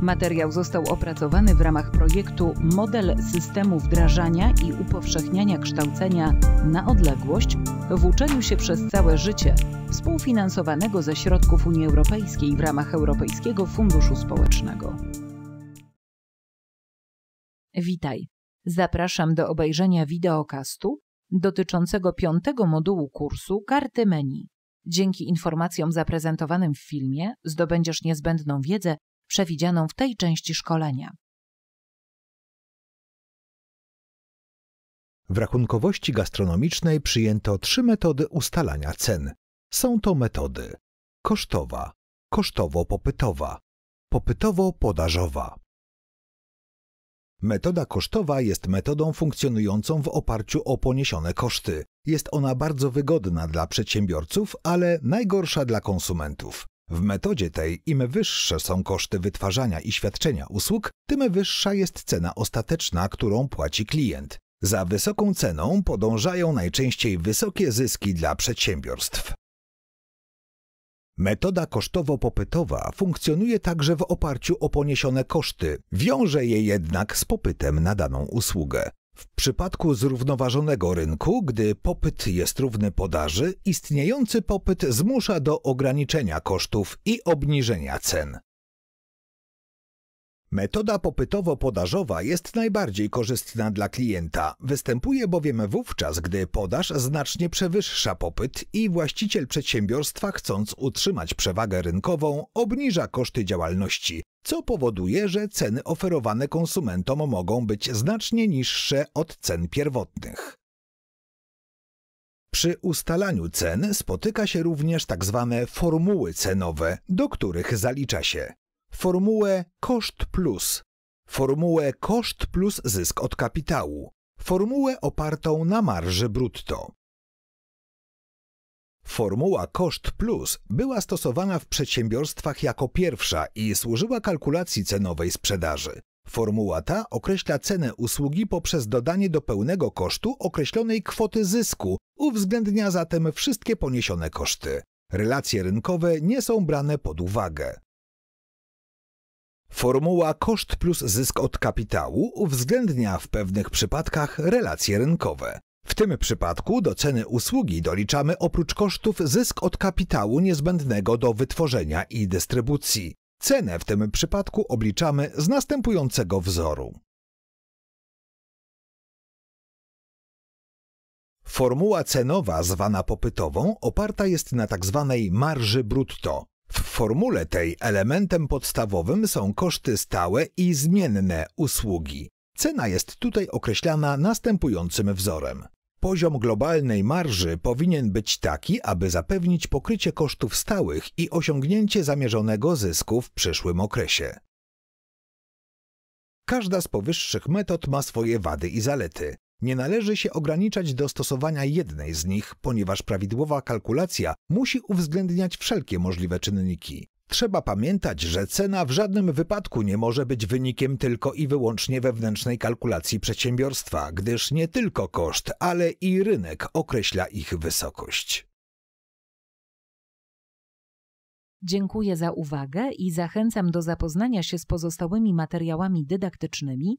Materiał został opracowany w ramach projektu Model systemu wdrażania i upowszechniania kształcenia na odległość w uczeniu się przez całe życie, współfinansowanego ze środków Unii Europejskiej w ramach Europejskiego Funduszu Społecznego. Witaj. Zapraszam do obejrzenia wideokastu dotyczącego piątego modułu kursu Karty Menu. Dzięki informacjom zaprezentowanym w filmie zdobędziesz niezbędną wiedzę przewidzianą w tej części szkolenia. W rachunkowości gastronomicznej przyjęto trzy metody ustalania cen. Są to metody kosztowa, kosztowo-popytowa, popytowo-podażowa. Metoda kosztowa jest metodą funkcjonującą w oparciu o poniesione koszty. Jest ona bardzo wygodna dla przedsiębiorców, ale najgorsza dla konsumentów. W metodzie tej im wyższe są koszty wytwarzania i świadczenia usług, tym wyższa jest cena ostateczna, którą płaci klient. Za wysoką ceną podążają najczęściej wysokie zyski dla przedsiębiorstw. Metoda kosztowo-popytowa funkcjonuje także w oparciu o poniesione koszty, wiąże je jednak z popytem na daną usługę. W przypadku zrównoważonego rynku, gdy popyt jest równy podaży, istniejący popyt zmusza do ograniczenia kosztów i obniżenia cen. Metoda popytowo-podażowa jest najbardziej korzystna dla klienta. Występuje bowiem wówczas, gdy podaż znacznie przewyższa popyt i właściciel przedsiębiorstwa, chcąc utrzymać przewagę rynkową, obniża koszty działalności, co powoduje, że ceny oferowane konsumentom mogą być znacznie niższe od cen pierwotnych. Przy ustalaniu cen spotyka się również tzw. Tak formuły cenowe, do których zalicza się formułę koszt plus, formułę koszt plus zysk od kapitału, formułę opartą na marży brutto. Formuła koszt plus była stosowana w przedsiębiorstwach jako pierwsza i służyła kalkulacji cenowej sprzedaży. Formuła ta określa cenę usługi poprzez dodanie do pełnego kosztu określonej kwoty zysku, uwzględnia zatem wszystkie poniesione koszty. Relacje rynkowe nie są brane pod uwagę. Formuła koszt plus zysk od kapitału uwzględnia w pewnych przypadkach relacje rynkowe. W tym przypadku do ceny usługi doliczamy oprócz kosztów zysk od kapitału niezbędnego do wytworzenia i dystrybucji. Cenę w tym przypadku obliczamy z następującego wzoru. Formuła cenowa zwana popytową oparta jest na tzw. Tak marży brutto. W formule tej elementem podstawowym są koszty stałe i zmienne usługi. Cena jest tutaj określana następującym wzorem. Poziom globalnej marży powinien być taki, aby zapewnić pokrycie kosztów stałych i osiągnięcie zamierzonego zysku w przyszłym okresie. Każda z powyższych metod ma swoje wady i zalety. Nie należy się ograniczać do stosowania jednej z nich, ponieważ prawidłowa kalkulacja musi uwzględniać wszelkie możliwe czynniki. Trzeba pamiętać, że cena w żadnym wypadku nie może być wynikiem tylko i wyłącznie wewnętrznej kalkulacji przedsiębiorstwa, gdyż nie tylko koszt, ale i rynek określa ich wysokość. Dziękuję za uwagę i zachęcam do zapoznania się z pozostałymi materiałami dydaktycznymi